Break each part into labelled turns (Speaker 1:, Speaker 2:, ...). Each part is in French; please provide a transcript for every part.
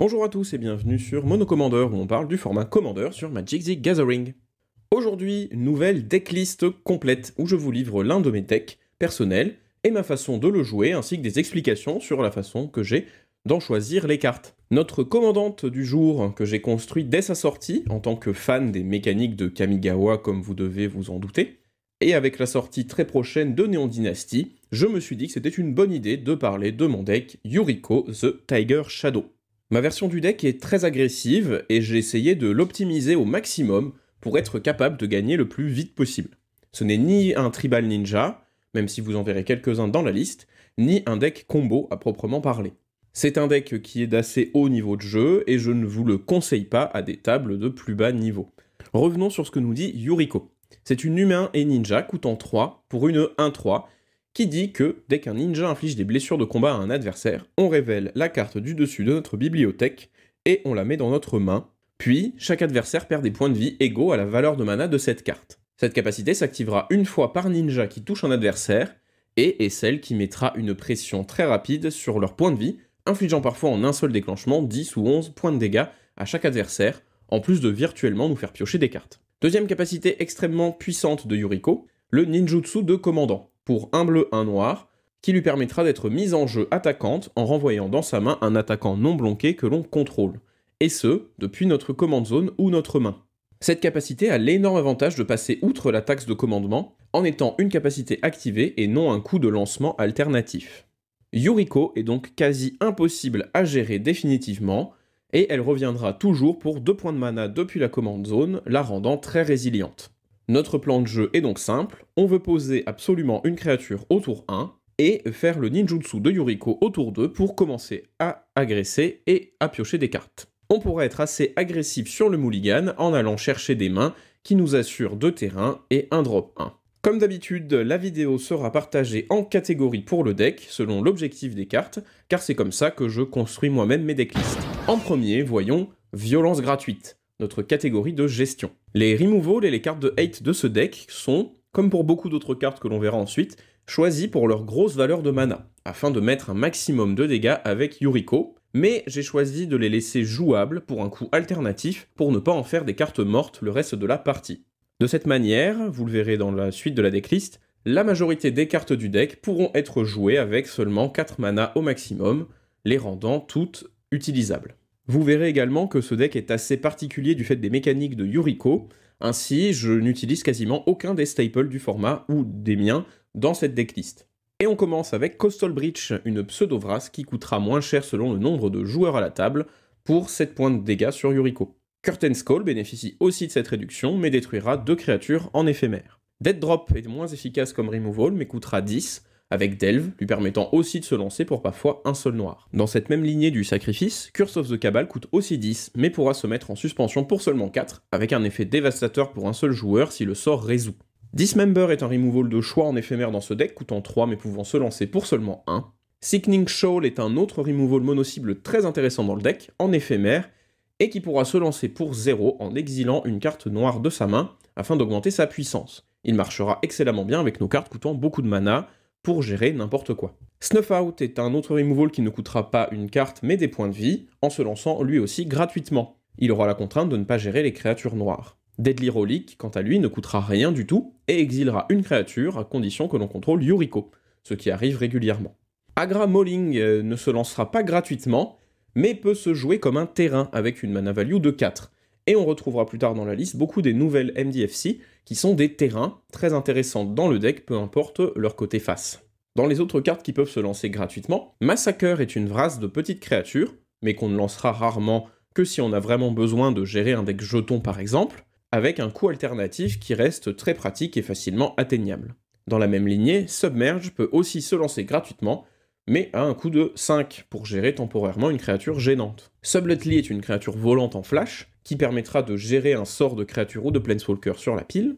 Speaker 1: Bonjour à tous et bienvenue sur Monocommandeur où on parle du format commandeur sur Magic the Gathering. Aujourd'hui, nouvelle decklist complète où je vous livre l'un de mes decks personnels et ma façon de le jouer ainsi que des explications sur la façon que j'ai d'en choisir les cartes. Notre commandante du jour que j'ai construit dès sa sortie en tant que fan des mécaniques de Kamigawa comme vous devez vous en douter, et avec la sortie très prochaine de Néon Dynasty, je me suis dit que c'était une bonne idée de parler de mon deck Yuriko the Tiger Shadow. Ma version du deck est très agressive et j'ai essayé de l'optimiser au maximum pour être capable de gagner le plus vite possible. Ce n'est ni un tribal ninja, même si vous en verrez quelques-uns dans la liste, ni un deck combo à proprement parler. C'est un deck qui est d'assez haut niveau de jeu et je ne vous le conseille pas à des tables de plus bas niveau. Revenons sur ce que nous dit Yuriko. C'est une humain et ninja coûtant 3 pour une 1-3 qui dit que dès qu'un ninja inflige des blessures de combat à un adversaire, on révèle la carte du dessus de notre bibliothèque et on la met dans notre main, puis chaque adversaire perd des points de vie égaux à la valeur de mana de cette carte. Cette capacité s'activera une fois par ninja qui touche un adversaire et est celle qui mettra une pression très rapide sur leur point de vie, infligeant parfois en un seul déclenchement 10 ou 11 points de dégâts à chaque adversaire, en plus de virtuellement nous faire piocher des cartes. Deuxième capacité extrêmement puissante de Yuriko, le ninjutsu de commandant un bleu, un noir, qui lui permettra d'être mise en jeu attaquante en renvoyant dans sa main un attaquant non bloqué que l'on contrôle, et ce, depuis notre commande zone ou notre main. Cette capacité a l'énorme avantage de passer outre la taxe de commandement en étant une capacité activée et non un coup de lancement alternatif. Yuriko est donc quasi impossible à gérer définitivement, et elle reviendra toujours pour deux points de mana depuis la commande zone, la rendant très résiliente. Notre plan de jeu est donc simple, on veut poser absolument une créature au tour 1 et faire le ninjutsu de Yuriko au tour 2 pour commencer à agresser et à piocher des cartes. On pourra être assez agressif sur le mulligan en allant chercher des mains qui nous assurent deux terrains et un drop 1. Comme d'habitude, la vidéo sera partagée en catégories pour le deck, selon l'objectif des cartes, car c'est comme ça que je construis moi-même mes decklists. En premier, voyons Violence gratuite notre catégorie de gestion. Les removals et les cartes de hate de ce deck sont, comme pour beaucoup d'autres cartes que l'on verra ensuite, choisies pour leur grosse valeur de mana, afin de mettre un maximum de dégâts avec Yuriko, mais j'ai choisi de les laisser jouables pour un coût alternatif pour ne pas en faire des cartes mortes le reste de la partie. De cette manière, vous le verrez dans la suite de la decklist, la majorité des cartes du deck pourront être jouées avec seulement 4 mana au maximum, les rendant toutes utilisables. Vous verrez également que ce deck est assez particulier du fait des mécaniques de Yuriko, ainsi je n'utilise quasiment aucun des staples du format ou des miens dans cette decklist. Et on commence avec Coastal Breach, une pseudo-vrace qui coûtera moins cher selon le nombre de joueurs à la table, pour 7 points de dégâts sur Yuriko. Curtain Skull bénéficie aussi de cette réduction, mais détruira deux créatures en éphémère. Dead Drop est moins efficace comme removal, mais coûtera 10, avec Delve lui permettant aussi de se lancer pour parfois un seul noir. Dans cette même lignée du sacrifice, Curse of the Cabal coûte aussi 10, mais pourra se mettre en suspension pour seulement 4, avec un effet dévastateur pour un seul joueur si le sort résout. Dismember est un removal de choix en éphémère dans ce deck, coûtant 3 mais pouvant se lancer pour seulement 1. Sickening Shoal est un autre removal mono-cible très intéressant dans le deck, en éphémère, et qui pourra se lancer pour 0 en exilant une carte noire de sa main afin d'augmenter sa puissance. Il marchera excellemment bien avec nos cartes coûtant beaucoup de mana, pour gérer n'importe quoi. Snuff Out est un autre removal qui ne coûtera pas une carte mais des points de vie, en se lançant lui aussi gratuitement. Il aura la contrainte de ne pas gérer les créatures noires. Deadly Relic, quant à lui, ne coûtera rien du tout et exilera une créature à condition que l'on contrôle Yuriko, ce qui arrive régulièrement. Agra Molling euh, ne se lancera pas gratuitement, mais peut se jouer comme un terrain avec une mana value de 4, et on retrouvera plus tard dans la liste beaucoup des nouvelles MDFC qui sont des terrains très intéressants dans le deck, peu importe leur côté face. Dans les autres cartes qui peuvent se lancer gratuitement, Massacre est une vrasse de petites créatures, mais qu'on ne lancera rarement que si on a vraiment besoin de gérer un deck jeton par exemple, avec un coût alternatif qui reste très pratique et facilement atteignable. Dans la même lignée, Submerge peut aussi se lancer gratuitement, mais à un coût de 5 pour gérer temporairement une créature gênante. Subletly est une créature volante en flash qui permettra de gérer un sort de créature ou de planeswalker sur la pile,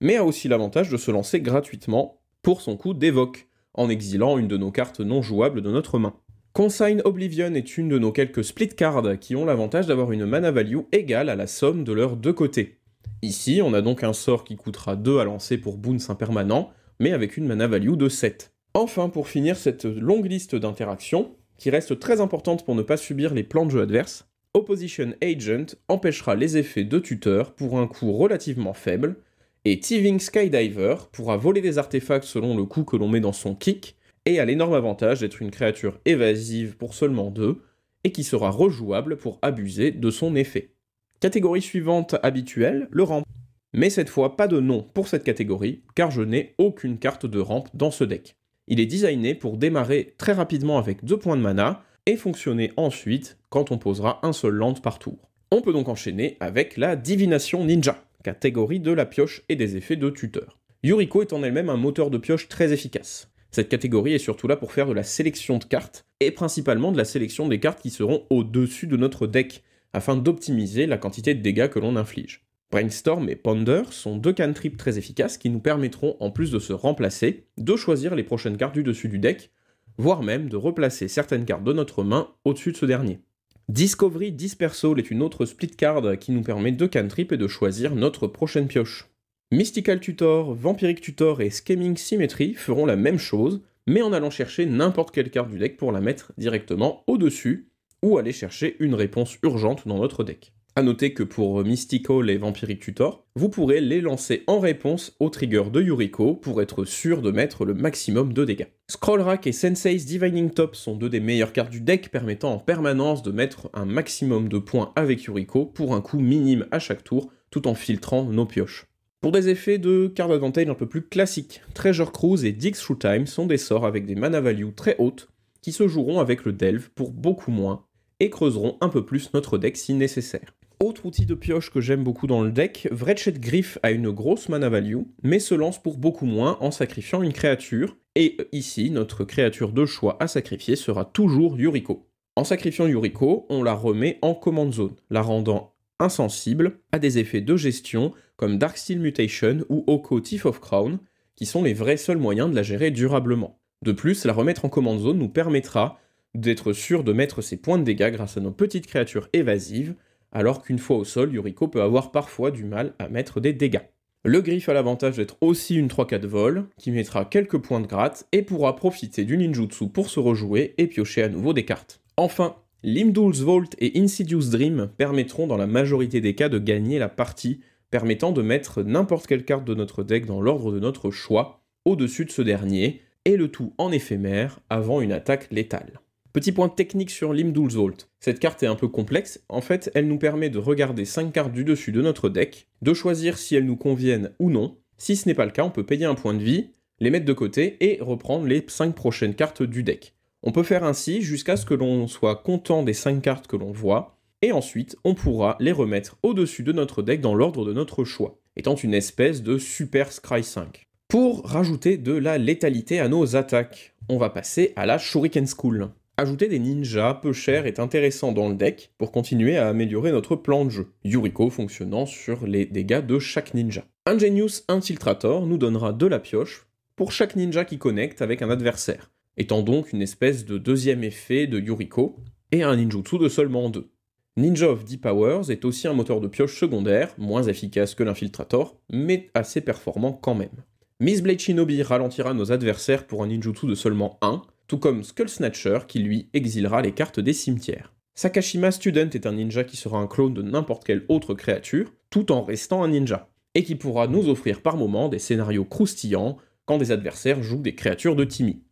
Speaker 1: mais a aussi l'avantage de se lancer gratuitement pour son coup d'évoque, en exilant une de nos cartes non jouables de notre main. Consign Oblivion est une de nos quelques split cards qui ont l'avantage d'avoir une mana value égale à la somme de leurs deux côtés. Ici, on a donc un sort qui coûtera 2 à lancer pour Boons impermanent, mais avec une mana value de 7. Enfin, pour finir cette longue liste d'interactions, qui reste très importante pour ne pas subir les plans de jeu adverses, Opposition Agent empêchera les effets de tuteur pour un coût relativement faible, et Thieving Skydiver pourra voler des artefacts selon le coût que l'on met dans son kick, et a l'énorme avantage d'être une créature évasive pour seulement 2, et qui sera rejouable pour abuser de son effet. Catégorie suivante habituelle, le ramp. Mais cette fois, pas de nom pour cette catégorie, car je n'ai aucune carte de rampe dans ce deck. Il est designé pour démarrer très rapidement avec 2 points de mana, et fonctionner ensuite quand on posera un seul land par tour. On peut donc enchaîner avec la divination ninja, catégorie de la pioche et des effets de tuteur. Yuriko est en elle-même un moteur de pioche très efficace. Cette catégorie est surtout là pour faire de la sélection de cartes, et principalement de la sélection des cartes qui seront au-dessus de notre deck, afin d'optimiser la quantité de dégâts que l'on inflige. Brainstorm et Ponder sont deux cantrips très efficaces qui nous permettront, en plus de se remplacer, de choisir les prochaines cartes du dessus du deck, voire même de replacer certaines cartes de notre main au-dessus de ce dernier. Discovery Dispersal est une autre split card qui nous permet de cantrip et de choisir notre prochaine pioche. Mystical Tutor, Vampiric Tutor et Scheming Symmetry feront la même chose, mais en allant chercher n'importe quelle carte du deck pour la mettre directement au-dessus, ou aller chercher une réponse urgente dans notre deck. A noter que pour Mystico et Vampiric Tutor, vous pourrez les lancer en réponse au trigger de Yuriko pour être sûr de mettre le maximum de dégâts. Scroll Rack et Sensei's Divining Top sont deux des meilleures cartes du deck permettant en permanence de mettre un maximum de points avec Yuriko pour un coût minime à chaque tour tout en filtrant nos pioches. Pour des effets de card advantage un peu plus classiques, Treasure Cruise et Dig Through Time sont des sorts avec des mana value très hautes qui se joueront avec le Delve pour beaucoup moins et creuseront un peu plus notre deck si nécessaire. Autre outil de pioche que j'aime beaucoup dans le deck, Vretched Griff a une grosse mana value, mais se lance pour beaucoup moins en sacrifiant une créature, et euh, ici, notre créature de choix à sacrifier sera toujours Yuriko. En sacrifiant Yuriko, on la remet en command zone, la rendant insensible à des effets de gestion comme Darksteel Mutation ou Oko Thief of Crown, qui sont les vrais seuls moyens de la gérer durablement. De plus, la remettre en command zone nous permettra d'être sûr de mettre ses points de dégâts grâce à nos petites créatures évasives, alors qu'une fois au sol, Yuriko peut avoir parfois du mal à mettre des dégâts. Le griffe a l'avantage d'être aussi une 3-4 vol, qui mettra quelques points de gratte et pourra profiter du ninjutsu pour se rejouer et piocher à nouveau des cartes. Enfin, Limdul's Vault et Insidious Dream permettront dans la majorité des cas de gagner la partie, permettant de mettre n'importe quelle carte de notre deck dans l'ordre de notre choix, au-dessus de ce dernier, et le tout en éphémère avant une attaque létale. Petit point technique sur l'Imdulzolt. Cette carte est un peu complexe, en fait elle nous permet de regarder 5 cartes du dessus de notre deck, de choisir si elles nous conviennent ou non. Si ce n'est pas le cas, on peut payer un point de vie, les mettre de côté et reprendre les 5 prochaines cartes du deck. On peut faire ainsi jusqu'à ce que l'on soit content des 5 cartes que l'on voit, et ensuite on pourra les remettre au-dessus de notre deck dans l'ordre de notre choix, étant une espèce de Super Scry 5. Pour rajouter de la létalité à nos attaques, on va passer à la Shuriken School. Ajouter des ninjas peu chers est intéressant dans le deck pour continuer à améliorer notre plan de jeu, Yuriko fonctionnant sur les dégâts de chaque ninja. Ingenious Infiltrator nous donnera de la pioche pour chaque ninja qui connecte avec un adversaire, étant donc une espèce de deuxième effet de Yuriko et un ninjutsu de seulement deux. Ninja of Deep Powers est aussi un moteur de pioche secondaire, moins efficace que l'Infiltrator, mais assez performant quand même. Miss Blade Shinobi ralentira nos adversaires pour un ninjutsu de seulement 1, tout comme Skull Snatcher qui lui exilera les cartes des cimetières. Sakashima Student est un ninja qui sera un clone de n'importe quelle autre créature, tout en restant un ninja, et qui pourra nous offrir par moments des scénarios croustillants quand des adversaires jouent des créatures de Timmy.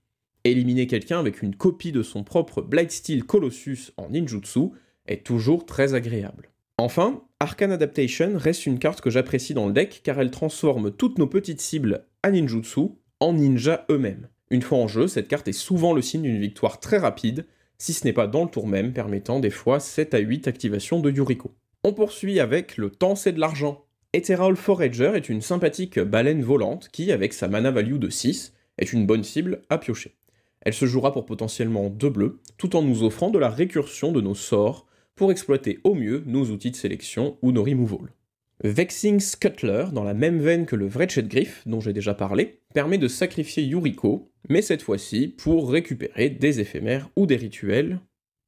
Speaker 1: Éliminer quelqu'un avec une copie de son propre Steel Colossus en ninjutsu est toujours très agréable. Enfin, Arcane Adaptation reste une carte que j'apprécie dans le deck car elle transforme toutes nos petites cibles à ninjutsu en ninjas eux-mêmes. Une fois en jeu, cette carte est souvent le signe d'une victoire très rapide, si ce n'est pas dans le tour même, permettant des fois 7 à 8 activations de Yuriko. On poursuit avec le temps c'est de l'argent. Ethereal Forager est une sympathique baleine volante qui, avec sa mana value de 6, est une bonne cible à piocher. Elle se jouera pour potentiellement 2 bleus, tout en nous offrant de la récursion de nos sorts pour exploiter au mieux nos outils de sélection ou nos removals. Vexing Scuttler, dans la même veine que le vrai Griff, dont j'ai déjà parlé, permet de sacrifier Yuriko, mais cette fois-ci pour récupérer des éphémères ou des rituels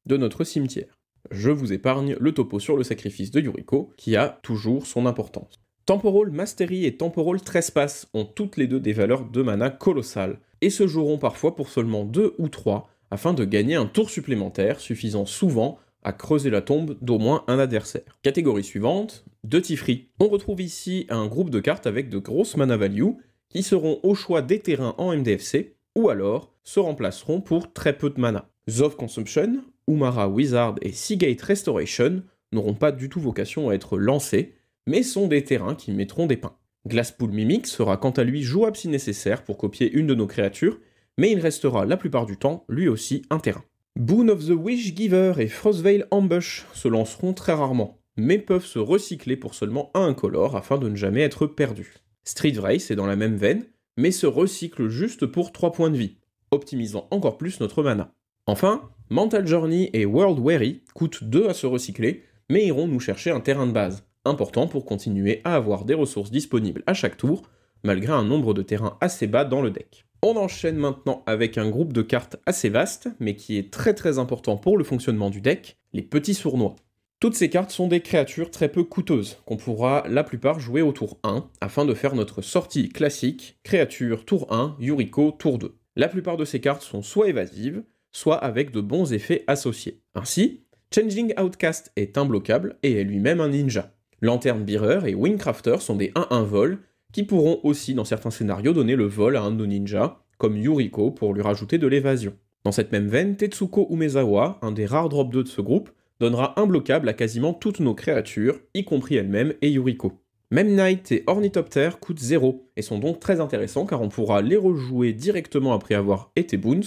Speaker 1: de notre cimetière. Je vous épargne le topo sur le sacrifice de Yuriko, qui a toujours son importance. Temporal Mastery et Temporal Trespass ont toutes les deux des valeurs de mana colossales, et se joueront parfois pour seulement 2 ou 3, afin de gagner un tour supplémentaire suffisant souvent à creuser la tombe d'au moins un adversaire. Catégorie suivante, de Tifri. On retrouve ici un groupe de cartes avec de grosses mana value qui seront au choix des terrains en MDFC ou alors se remplaceront pour très peu de mana. Zov Consumption, Umara Wizard et Seagate Restoration n'auront pas du tout vocation à être lancés, mais sont des terrains qui mettront des pains. Glasspool Mimic sera quant à lui jouable si nécessaire pour copier une de nos créatures, mais il restera la plupart du temps lui aussi un terrain. Boon of the Wish Giver et Frostvale Ambush se lanceront très rarement, mais peuvent se recycler pour seulement un color afin de ne jamais être perdus. Street Race est dans la même veine, mais se recycle juste pour 3 points de vie, optimisant encore plus notre mana. Enfin, Mental Journey et World Wary coûtent 2 à se recycler, mais iront nous chercher un terrain de base, important pour continuer à avoir des ressources disponibles à chaque tour, malgré un nombre de terrains assez bas dans le deck. On enchaîne maintenant avec un groupe de cartes assez vaste, mais qui est très très important pour le fonctionnement du deck, les petits sournois. Toutes ces cartes sont des créatures très peu coûteuses, qu'on pourra la plupart jouer au tour 1, afin de faire notre sortie classique, créature tour 1, Yuriko tour 2. La plupart de ces cartes sont soit évasives, soit avec de bons effets associés. Ainsi, Changing Outcast est imbloquable et est lui-même un ninja. Lanterne Bearer et Wingcrafter sont des 1-1 vol, qui pourront aussi dans certains scénarios donner le vol à un de nos ninjas, comme Yuriko pour lui rajouter de l'évasion. Dans cette même veine, Tetsuko Umezawa, un des rares drop 2 de ce groupe, donnera un imbloquable à quasiment toutes nos créatures, y compris elle-même et Yuriko. Même Knight et Ornithopter coûtent 0 et sont donc très intéressants car on pourra les rejouer directement après avoir été boons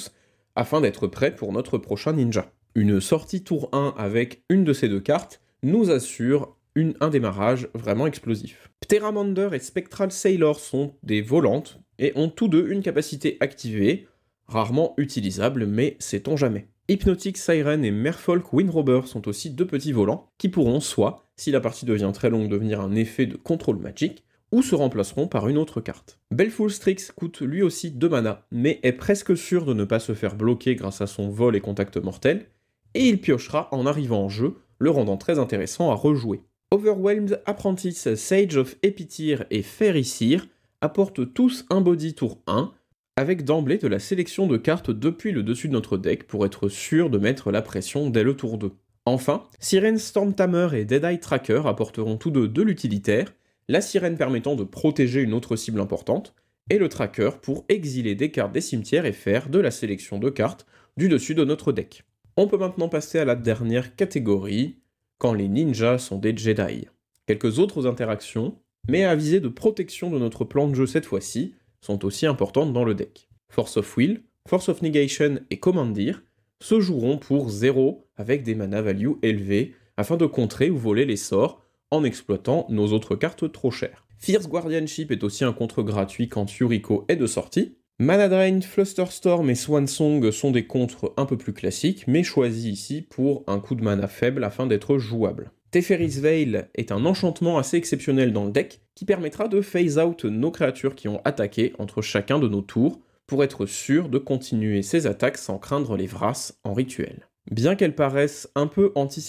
Speaker 1: afin d'être prêt pour notre prochain ninja. Une sortie tour 1 avec une de ces deux cartes nous assure un démarrage vraiment explosif. Pteramander et Spectral Sailor sont des volantes et ont tous deux une capacité activée, rarement utilisable mais sait-on jamais. Hypnotic Siren et Merfolk Windrobber sont aussi deux petits volants qui pourront soit, si la partie devient très longue, devenir un effet de contrôle magique, ou se remplaceront par une autre carte. Belful Strix coûte lui aussi 2 mana, mais est presque sûr de ne pas se faire bloquer grâce à son vol et contact mortel, et il piochera en arrivant en jeu, le rendant très intéressant à rejouer. Overwhelmed Apprentice, Sage of Epitir et Fairy apportent tous un body tour 1 avec d'emblée de la sélection de cartes depuis le dessus de notre deck pour être sûr de mettre la pression dès le tour 2. Enfin, Sirène Tamer et Deadeye Tracker apporteront tous deux de l'utilitaire, la sirène permettant de protéger une autre cible importante, et le tracker pour exiler des cartes des cimetières et faire de la sélection de cartes du dessus de notre deck. On peut maintenant passer à la dernière catégorie, quand les ninjas sont des Jedi. Quelques autres interactions, mais à viser de protection de notre plan de jeu cette fois-ci, sont aussi importantes dans le deck. Force of Will, Force of Negation et Commandir se joueront pour 0 avec des mana value élevés afin de contrer ou voler les sorts en exploitant nos autres cartes trop chères. Fierce Guardianship est aussi un contre gratuit quand Yuriko est de sortie. Mana Drain, storm et Song sont des contres un peu plus classiques, mais choisis ici pour un coup de mana faible afin d'être jouable. Teferis Veil est un enchantement assez exceptionnel dans le deck qui permettra de phase out nos créatures qui ont attaqué entre chacun de nos tours pour être sûr de continuer ses attaques sans craindre les Vras en rituel. Bien qu'elle paraisse un peu anti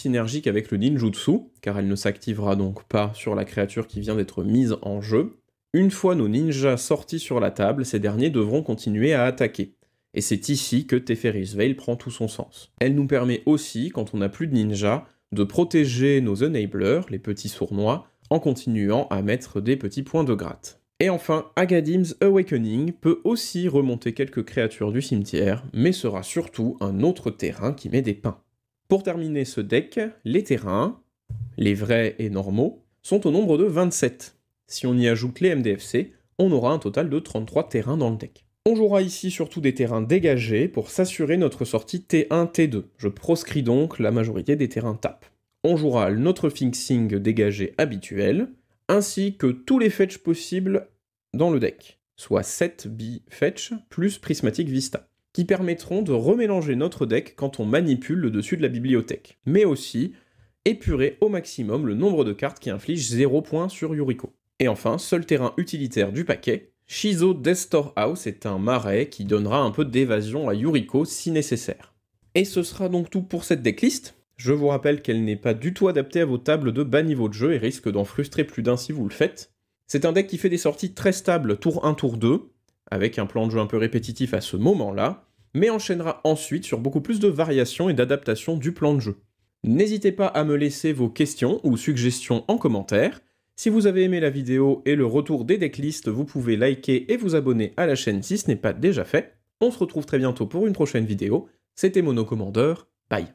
Speaker 1: avec le ninjutsu, car elle ne s'activera donc pas sur la créature qui vient d'être mise en jeu, une fois nos ninjas sortis sur la table, ces derniers devront continuer à attaquer. Et c'est ici que Teferis Veil prend tout son sens. Elle nous permet aussi, quand on n'a plus de ninjas, de protéger nos enablers, les petits sournois, en continuant à mettre des petits points de gratte. Et enfin, Agadim's Awakening peut aussi remonter quelques créatures du cimetière, mais sera surtout un autre terrain qui met des pains. Pour terminer ce deck, les terrains, les vrais et normaux, sont au nombre de 27. Si on y ajoute les MDFC, on aura un total de 33 terrains dans le deck. On jouera ici surtout des terrains dégagés pour s'assurer notre sortie T1, T2. Je proscris donc la majorité des terrains TAP. On jouera notre fixing dégagé habituel, ainsi que tous les fetch possibles dans le deck, soit 7 bi fetch plus Prismatic vista, qui permettront de remélanger notre deck quand on manipule le dessus de la bibliothèque, mais aussi épurer au maximum le nombre de cartes qui infligent 0 points sur Yuriko. Et enfin, seul terrain utilitaire du paquet, Shizo Destor House est un marais qui donnera un peu d'évasion à Yuriko si nécessaire. Et ce sera donc tout pour cette decklist. Je vous rappelle qu'elle n'est pas du tout adaptée à vos tables de bas niveau de jeu et risque d'en frustrer plus d'un si vous le faites. C'est un deck qui fait des sorties très stables tour 1, tour 2, avec un plan de jeu un peu répétitif à ce moment-là, mais enchaînera ensuite sur beaucoup plus de variations et d'adaptations du plan de jeu. N'hésitez pas à me laisser vos questions ou suggestions en commentaire, si vous avez aimé la vidéo et le retour des decklists, vous pouvez liker et vous abonner à la chaîne si ce n'est pas déjà fait. On se retrouve très bientôt pour une prochaine vidéo. C'était Monocommandeur, bye